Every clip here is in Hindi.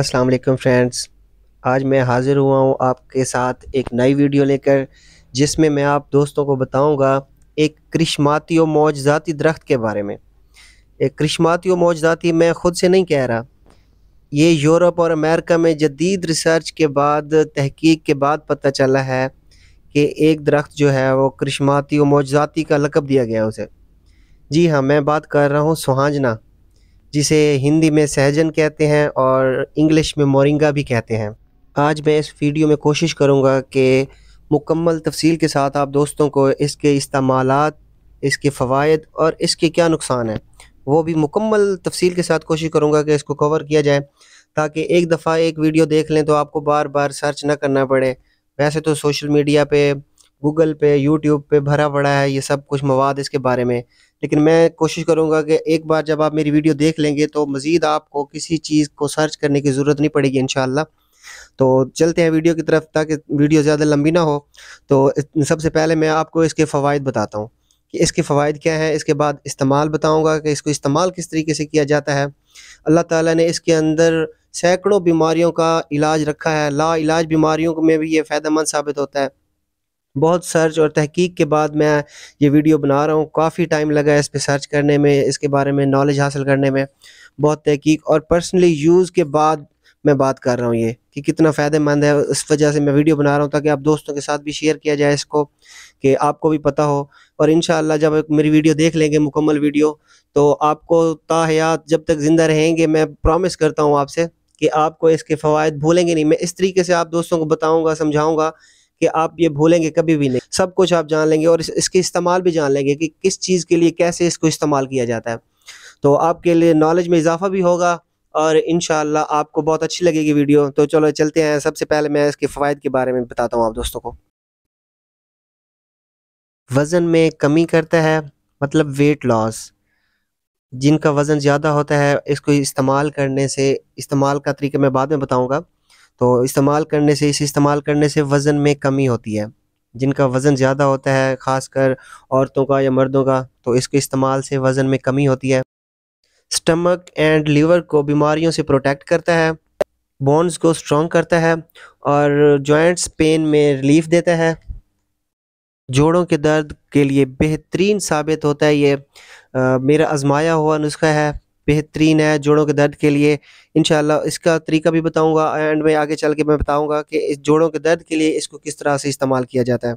अस्सलाम वालेकुम फ्रेंड्स आज मैं हाज़िर हुआ हूँ आपके साथ एक नई वीडियो लेकर जिसमें मैं आप दोस्तों को बताऊँगा एक करिश्माती और मौजाती दरख्त के बारे में एक क्रिश्माती और मौजाती मैं ख़ुद से नहीं कह रहा ये यूरोप और अमेरिका में जदीद रिसर्च के बाद तहकीक के बाद पता चला है कि एक दरख्त जो है वो करिश्माती और मौजाती का लकब दिया गया उसे जी हाँ मैं बात कर रहा हूँ सुहाजना जिसे हिंदी में सहजन कहते हैं और इंग्लिश में मोरिंगा भी कहते हैं आज मैं इस वीडियो में कोशिश करूँगा कि मुकम्मल तफसील के साथ आप दोस्तों को इसके इस्तेमाल इसके फ़वाद और इसके क्या नुकसान हैं वो भी मुकम्मल तफसील के साथ कोशिश करूँगा कि इसको कवर किया जाए ताकि एक दफ़ा एक वीडियो देख लें तो आपको बार बार सर्च ना करना पड़े वैसे तो सोशल मीडिया पे गूगल पे यूट्यूब पे भरा पड़ा है ये सब कुछ मवाद इसके बारे में लेकिन मैं कोशिश करूँगा कि एक बार जब आप मेरी वीडियो देख लेंगे तो मज़ीद आपको किसी चीज़ को सर्च करने की ज़रूरत नहीं पड़ेगी इन तो चलते हैं वीडियो की तरफ ताकि वीडियो ज़्यादा लंबी ना हो तो सबसे पहले मैं आपको इसके फ़वाद बताता हूँ कि इसके फ़वाद क्या हैं इसके बाद इस्तेमाल बताऊँगा कि इसको इस्तेमाल किस तरीके से किया जाता है अल्लाह ताली ने इसके अंदर सैकड़ों बीमारियों का इलाज रखा है ला इलाज बीमारियों में भी ये फ़ायदेमंद साबित होता है बहुत सर्च और तहकीक के बाद मैं ये वीडियो बना रहा हूँ काफ़ी टाइम लगा इस पर सर्च करने में इसके बारे में नॉलेज हासिल करने में बहुत तहकीक और पर्सनली यूज़ के बाद मैं बात कर रहा हूँ ये कि कितना फ़ायदेमंद है इस वजह से मैं वीडियो बना रहा हूँ ताकि आप दोस्तों के साथ भी शेयर किया जाए इसको कि आपको भी पता हो और इन जब मेरी वीडियो देख लेंगे मुकम्मल वीडियो तो आपको ताहयात जब तक ज़िंदा रहेंगे मैं प्रॉमिस करता हूँ आपसे कि आपको इसके फ़वाद भूलेंगे नहीं मैं इस तरीके से आप दोस्तों को बताऊँगा समझाऊँगा कि आप ये भूलेंगे कभी भी नहीं सब कुछ आप जान लेंगे और इस, इसके इस्तेमाल भी जान लेंगे कि किस चीज़ के लिए कैसे इसको इस्तेमाल किया जाता है तो आपके लिए नॉलेज में इजाफा भी होगा और इन आपको बहुत अच्छी लगेगी वीडियो तो चलो चलते हैं सबसे पहले मैं इसके फ़वाद के बारे में बताता हूँ आप दोस्तों को वज़न में कमी करता है मतलब वेट लॉस जिनका वज़न ज़्यादा होता है इसको इस्तेमाल करने से इस्तेमाल का तरीका मैं बाद में बताऊंगा तो इस्तेमाल करने से इसे इस्तेमाल करने से वज़न में कमी होती है जिनका वज़न ज़्यादा होता है ख़ासकर औरतों का या मर्दों का तो इसके इस्तेमाल से वज़न में कमी होती है स्टमक एंड लीवर को बीमारियों से प्रोटेक्ट करता है बोन्स को स्ट्रॉन्ग करता है और जॉइंट्स पेन में रिलीफ देता है जोड़ों के दर्द के लिए बेहतरीन साबित होता है ये आ, मेरा आजमाया हुआ नुस्खा है बेहतरीन है जोड़ों के दर्द के लिए इन इसका तरीका भी बताऊँगा एंड में आगे चल के मैं बताऊंगा कि इस जोड़ों के दर्द के लिए इसको किस तरह से इस्तेमाल किया जाता है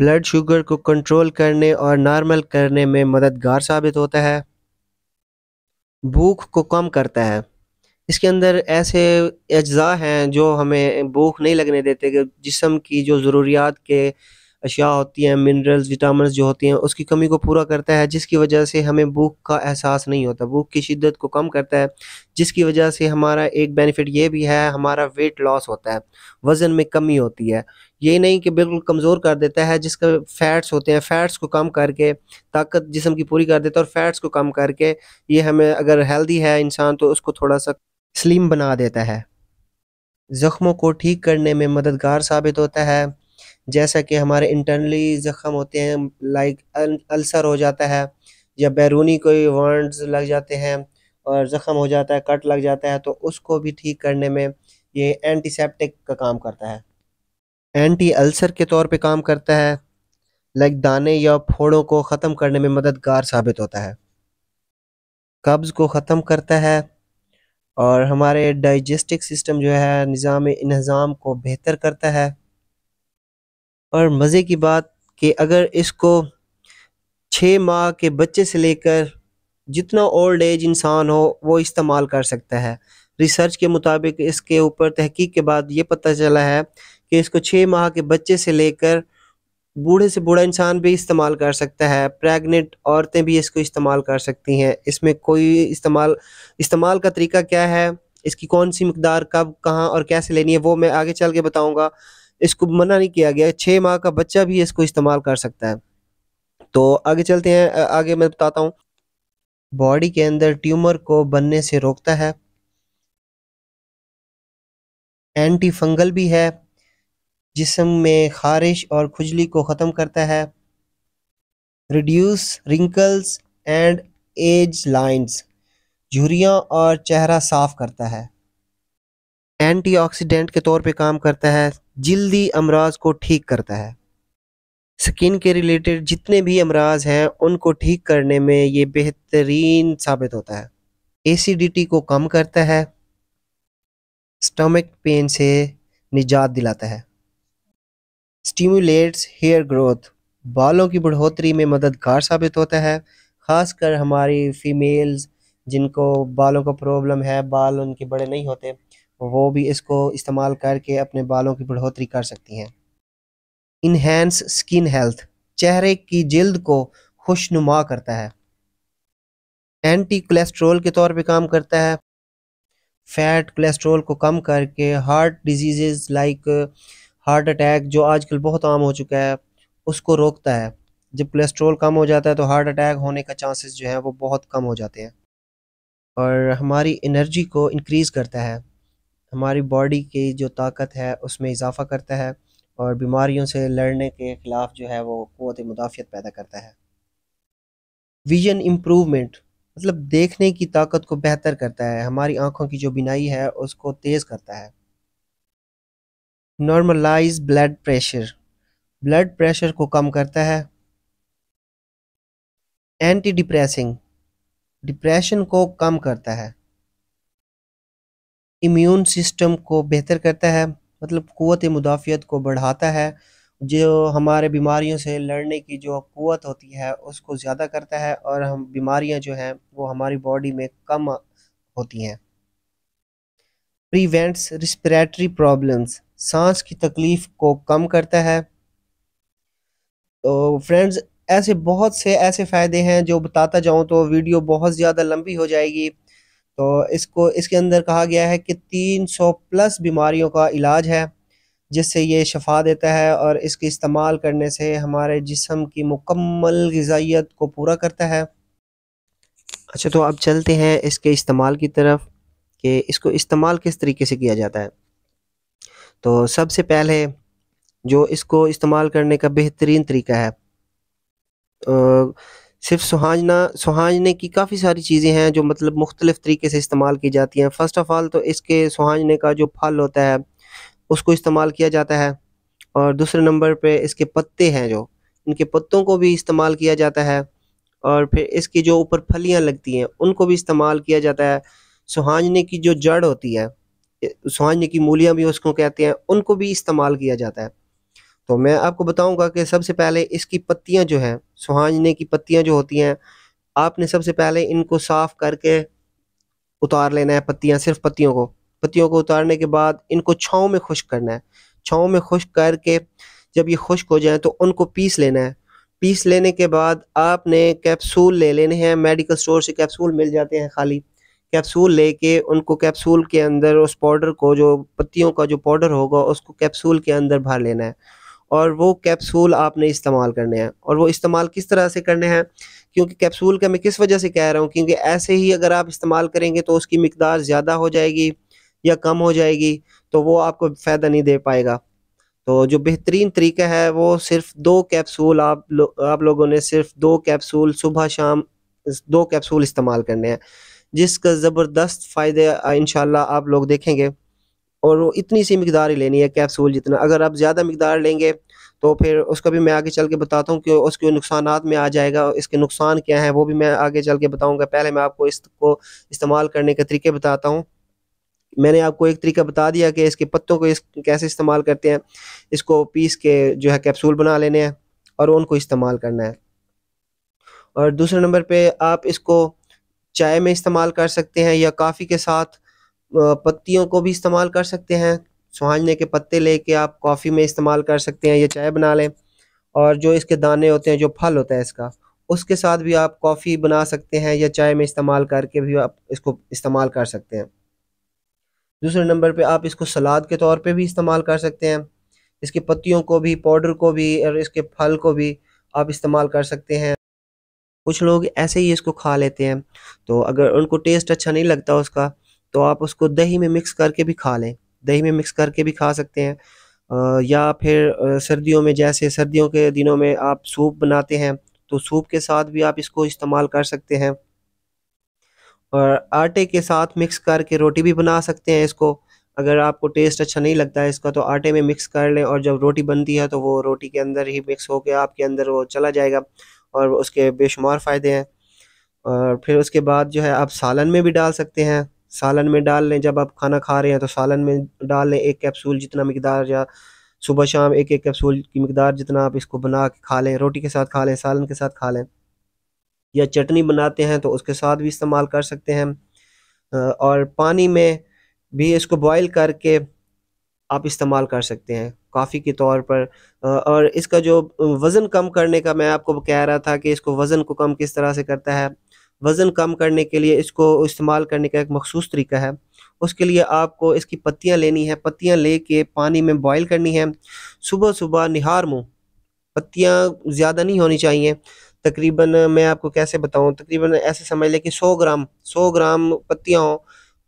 ब्लड शुगर को कंट्रोल करने और नॉर्मल करने में मददगार साबित होता है भूख को कम करता है इसके अंदर ऐसे अज्जा हैं जो हमें भूख नहीं लगने देते जिसम की जो ज़रूरियात के अशिया होती हैं मिनरल्स विटामिन जो होती हैं उसकी कमी को पूरा करता है जिसकी वजह से हमें भूख का एहसास नहीं होता भूख की शिद्दत को कम करता है जिसकी वजह से हमारा एक बेनिफिट ये भी है हमारा वेट लॉस होता है वज़न में कमी होती है ये नहीं कि बिल्कुल कमज़ोर कर देता है जिसका फैट्स होते हैं फैट्स को कम करके ताकत जिसम की पूरी कर देता है और फैट्स को कम करके ये हमें अगर हेल्दी है इंसान तो उसको थोड़ा सा स्लिम बना देता है ज़ख्मों को ठीक करने में मददगार साबित होता है जैसा कि हमारे इंटरनली ज़ख़म होते हैं लाइक अल्सर हो जाता है या बैरूनी कोई वर्ड्स लग जाते हैं और ज़ख़म हो जाता है कट लग जाता है तो उसको भी ठीक करने में ये एंटीसेप्टिक का काम करता है एंटी अल्सर के तौर पे काम करता है लाइक दाने या फोड़ों को ख़त्म करने में मददगार साबित होता है कब्ज़ को ख़त्म करता है और हमारे डाइजेस्टिक सिस्टम जो है निज़ाम इन्हज़ाम को बेहतर करता है और मज़े की बात कि अगर इसको छः माह के बच्चे से लेकर जितना ओल्ड एज इंसान हो वो इस्तेमाल कर सकता है रिसर्च के मुताबिक इसके ऊपर तहकीक के बाद ये पता चला है कि इसको छः माह के बच्चे से लेकर बूढ़े से बूढ़ा इंसान भी इस्तेमाल कर सकता है प्रेग्नेंट औरतें भी इसको इस्तेमाल कर सकती हैं इसमें कोई इस्तेमाल इस्तेमाल का तरीका क्या है इसकी कौन सी मकदार कब कहाँ और कैसे लेनी है वो मैं आगे चल के बताऊँगा इसको मना नहीं किया गया छः माह का बच्चा भी इसको इस्तेमाल कर सकता है तो आगे चलते हैं आगे मैं बताता हूँ बॉडी के अंदर ट्यूमर को बनने से रोकता है एंटी फंगल भी है जिसम में खारिश और खुजली को ख़त्म करता है reduce wrinkles and age lines झुरियाँ और चेहरा साफ करता है एंटीऑक्सीडेंट के तौर पे काम करता है जल्दी अमराज को ठीक करता है स्किन के रिलेटेड जितने भी अमराज हैं उनको ठीक करने में ये बेहतरीन साबित होता है एसिडिटी को कम करता है स्टमक पेन से निजात दिलाता है स्टिमुलेट्स हेयर ग्रोथ बालों की बढ़ोतरी में मददगार साबित होता है ख़ासकर हमारी फीमेल्स जिनको बालों का प्रॉब्लम है बाल उनके बड़े नहीं होते वो भी इसको इस्तेमाल करके अपने बालों की बढ़ोतरी कर सकती हैं इन्हेंस स्किन हेल्थ चेहरे की जल्द को खुशनुमा करता है एंटी कोलेस्ट्रोल के तौर पे काम करता है फैट कोलेस्ट्रोल को कम करके heart disease like heart attack जो आजकल बहुत आम हो चुका है उसको रोकता है जब कोलेस्ट्रोल कम हो जाता है तो हार्ट अटैक होने का चांसेस जो है वो बहुत कम हो जाते हैं और हमारी एनर्जी को इनक्रीज़ करता है हमारी बॉडी की जो ताकत है उसमें इजाफ़ा करता है और बीमारियों से लड़ने के ख़िलाफ़ जो है वो क़वत मुदाफियत पैदा करता है विजन इम्प्रूवमेंट मतलब देखने की ताकत को बेहतर करता है हमारी आँखों की जो बिनाई है उसको तेज़ करता है normalise blood pressure blood pressure को कम करता है एंटी डिप्रेसिंग डिप्रेशन को कम करता है इम्यून सिस्टम को बेहतर करता है मतलब क़वत मुदाफ़ियत को बढ़ाता है जो हमारे बीमारियों से लड़ने की जो क़वत होती है उसको ज़्यादा करता है और हम बीमारियां जो हैं वो हमारी बॉडी में कम होती हैं प्रिवेंट्स रिस्परेटरी प्रॉब्लम्स सांस की तकलीफ़ को कम करता है तो फ्रेंड्स ऐसे बहुत से ऐसे फ़ायदे हैं जो बताता जाऊँ तो वीडियो बहुत ज़्यादा लंबी हो जाएगी तो इसको इसके अंदर कहा गया है कि 300 प्लस बीमारियों का इलाज है जिससे ये शफा देता है और इसके इस्तेमाल करने से हमारे जिसम की मुकम्मल गजाइत को पूरा करता है अच्छा तो अब चलते हैं इसके इस्तेमाल की तरफ कि इसको इस्तेमाल किस तरीके से किया जाता है तो सबसे पहले जो इसको इस्तेमाल करने का बेहतरीन तरीका है सिर्फ सुहाजना सुहाजने की काफ़ी सारी चीज़ें हैं जो मतलब मुख्तलिफ तरीके से इस्तेमाल की जाती हैं फ़र्स्ट ऑफ़ आल तो इसके सुहाजने का जो फल होता है उसको इस्तेमाल किया जाता है और दूसरे नंबर पे इसके पत्ते हैं जो इनके पत्तों को भी इस्तेमाल किया जाता है और फिर इसकी जो ऊपर फलियाँ लगती हैं उनको भी इस्तेमाल किया जाता है सुहाजने की जो जड़ होती है सुहाजने की मूलियाँ भी उसको कहते हैं उनको भी इस्तेमाल किया जाता है तो मैं आपको बताऊंगा कि सबसे पहले इसकी पत्तियां जो हैं सुहाजने की पत्तियां जो होती हैं आपने सबसे पहले इनको साफ़ करके उतार लेना है पत्तियां सिर्फ पत्तियों को पत्तियों को उतारने के बाद इनको छाँव में खुश्क करना है छाँव में खुश्क करके जब ये खुश्क हो जाए तो उनको पीस लेना है पीस लेने के बाद आपने कैप्सूल ले लेने हैं मेडिकल स्टोर से कैप्सूल मिल जाते हैं खाली कैप्सूल लेके उनको कैप्सूल के अंदर उस पाउडर को जो पत्तियों का जो पाउडर होगा उसको कैप्सूल के अंदर भर लेना है और वो कैप्सूल आपने इस्तेमाल करने हैं और वो इस्तेमाल किस तरह से करने हैं क्योंकि कैप्सूल का मैं किस वजह से कह रहा हूँ क्योंकि ऐसे ही अगर आप इस्तेमाल करेंगे तो उसकी मकदार ज़्यादा हो जाएगी या कम हो जाएगी तो वो आपको फ़ायदा नहीं दे पाएगा तो जो बेहतरीन तरीका है वो सिर्फ दो कैप्सूल आप लो, आप लोगों ने सिर्फ दो कैप्सूल सुबह शाम दो कैप्सूल इस्तेमाल करने हैं जिसका ज़बरदस्त फ़ायदे इन आप लोग देखेंगे और वो इतनी सी मकदार ही लेनी है कैप्सूल जितना अगर आप ज़्यादा मकदार लेंगे तो फिर उसका भी मैं आगे चल के बताता हूँ कि उसके नुकसान में आ जाएगा इसके नुकसान क्या हैं वो भी मैं आगे चल के बताऊँगा पहले मैं आपको इसको इस्तेमाल करने के तरीके बताता हूँ मैंने आपको एक तरीका बता दिया कि इसके पत्तों को इस कैसे इस्तेमाल करते हैं इसको पीस के जो है कैप्सूल बना लेने हैं और उनको इस्तेमाल करना है और दूसरे नंबर पे आप इसको चाय में इस्तेमाल कर सकते हैं या काफ़ी के साथ पत्तियों को भी इस्तेमाल कर सकते हैं सुहाजने के पत्ते लेके आप कॉफ़ी में इस्तेमाल कर सकते हैं या चाय बना लें और जो इसके दाने होते हैं जो फल होता है इसका उसके साथ भी आप कॉफ़ी बना सकते हैं या चाय में इस्तेमाल करके भी आप इसको इस्तेमाल कर सकते हैं दूसरे नंबर पे आप इसको सलाद के तौर पे भी इस्तेमाल कर सकते हैं इसके पत्तियों को भी पाउडर को भी और इसके फल को भी आप इस्तेमाल कर सकते हैं कुछ लोग ऐसे ही इसको खा लेते हैं तो अगर उनको टेस्ट अच्छा नहीं लगता उसका तो आप उसको दही में मिक्स करके भी खा लें दही में मिक्स करके भी खा सकते हैं या फिर सर्दियों में जैसे सर्दियों के दिनों में आप सूप बनाते हैं तो सूप के साथ भी आप इसको इस्तेमाल कर सकते हैं और आटे के साथ मिक्स करके रोटी भी बना सकते हैं इसको अगर आपको टेस्ट अच्छा नहीं लगता है इसका तो आटे में मिक्स कर लें और जब रोटी बनती है तो वो रोटी के अंदर ही मिक्स होकर आपके अंदर वो चला जाएगा और उसके बेशुमार फ़ायदे हैं और फिर उसके बाद जो है आप सालन में भी डाल सकते हैं सालन में डाल लें जब आप खाना खा रहे हैं तो सालन में डाल लें एक कैप्सूल जितना मकदार या सुबह शाम एक एक कैप्सूल की मकदार जितना आप इसको बना के खा लें रोटी के साथ खा लें सालन के साथ खा लें या चटनी बनाते हैं तो उसके साथ भी इस्तेमाल कर सकते हैं और पानी में भी इसको बॉयल करके आप इस्तेमाल कर सकते हैं काफ़ी के तौर पर और इसका जो वज़न कम करने का मैं आपको कह रहा था कि इसको वज़न को कम किस तरह से करता है वज़न कम करने के लिए इसको इस्तेमाल करने का एक मखसूस तरीका है उसके लिए आपको इसकी पत्तियाँ लेनी है पत्तियाँ ले के पानी में बॉयल करनी है सुबह सुबह निहार मुँह पत्तियाँ ज़्यादा नहीं होनी चाहिए तकरीबन मैं आपको कैसे बताऊँ तकरीबन ऐसे समझ लें कि सौ ग्राम सौ ग्राम पत्तियाँ हों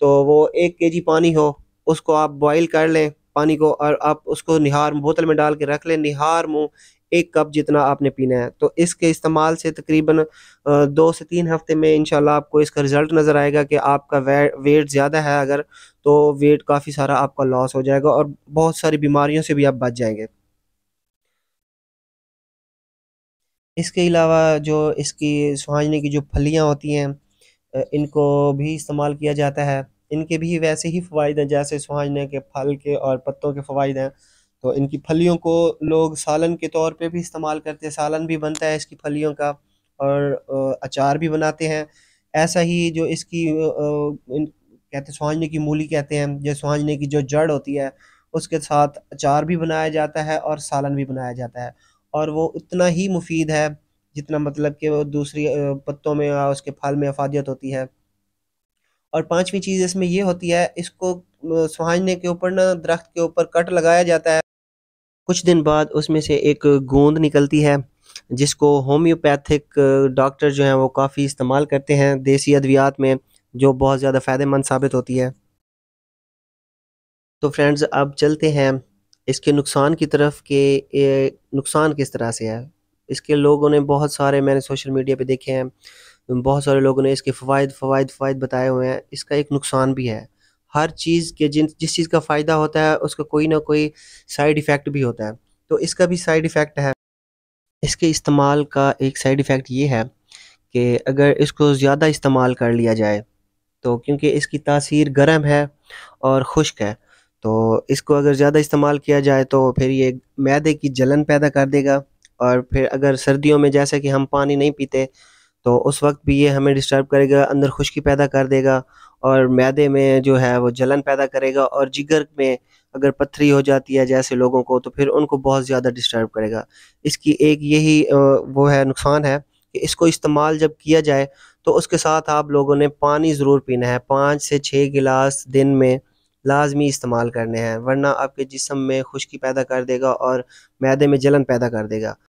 तो वो एक के जी पानी हो उसको आप बॉयल कर लें पानी को और आप उसको निहार बोतल में डाल के रख लें निहार मुँह एक कप जितना आपने पीना है तो इसके इस्तेमाल से तकरीबन दो से तीन हफ्ते में इंशाल्लाह आपको इसका रिज़ल्ट नज़र आएगा कि आपका वे, वेट ज़्यादा है अगर तो वेट काफ़ी सारा आपका लॉस हो जाएगा और बहुत सारी बीमारियों से भी आप बच जाएंगे इसके अलावा जो इसकी सुहाजने की जो फलियाँ होती हैं इनको भी इस्तेमाल किया जाता है इनके भी वैसे ही फ़वाद हैं जैसे सुहाजने के फल के और पत्तों के फ़वाद हैं तो इनकी फलियों को लोग सालन के तौर पे भी इस्तेमाल करते हैं सालन भी बनता है इसकी फलियों का और अचार भी बनाते हैं ऐसा ही जो इसकी इन, कहते हैं सुहाजने की मूली कहते हैं जो सुहाजने की जो जड़ होती है उसके साथ अचार भी बनाया जाता है और सालन भी बनाया जाता है और वो उतना ही मुफीद है जितना मतलब कि वो दूसरी पत्तों में या उसके फल में अफादियत होती है और पांचवी चीज़ इसमें ये होती है इसको सुहाजने के ऊपर ना दरख्त के ऊपर कट लगाया जाता है कुछ दिन बाद उसमें से एक गोंद निकलती है जिसको होम्योपैथिक डॉक्टर जो हैं वो काफ़ी इस्तेमाल करते हैं देसी अद्वियात में जो बहुत ज़्यादा फ़ायदेमंद साबित होती है तो फ्रेंड्स अब चलते हैं इसके नुकसान की तरफ के नुकसान किस तरह से है इसके लोगों ने बहुत सारे मैंने सोशल मीडिया पे देखे हैं बहुत सारे लोगों ने इसके फ़वाद फ़वाद फ़वाद बताए हुए हैं इसका एक नुकसान भी है हर चीज़ के जिन जिस चीज़ का फ़ायदा होता है उसका कोई ना कोई साइड इफ़ेक्ट भी होता है तो इसका भी साइड इफ़ेक्ट है इसके इस्तेमाल का एक साइड इफ़ेक्ट ये है कि अगर इसको ज़्यादा इस्तेमाल कर लिया जाए तो क्योंकि इसकी तासीर गर्म है और खुश्क है तो इसको अगर ज़्यादा इस्तेमाल किया जाए तो फिर ये मैदे की जलन पैदा कर देगा और फिर अगर सर्दियों में जैसे कि हम पानी नहीं पीते तो उस वक्त भी ये हमें डिस्टर्ब करेगा अंदर खुश्की पैदा कर देगा और मैदे में जो है वो जलन पैदा करेगा और जिगर में अगर पथरी हो जाती है जैसे लोगों को तो फिर उनको बहुत ज़्यादा डिस्टर्ब करेगा इसकी एक यही वो है नुकसान है कि इसको इस्तेमाल जब किया जाए तो उसके साथ आप लोगों ने पानी ज़रूर पीना है पाँच से छः गिलास दिन में लाजमी इस्तेमाल करने हैं वरना आपके जिसम में खुश्की पैदा कर देगा और मैदे में जलन पैदा कर देगा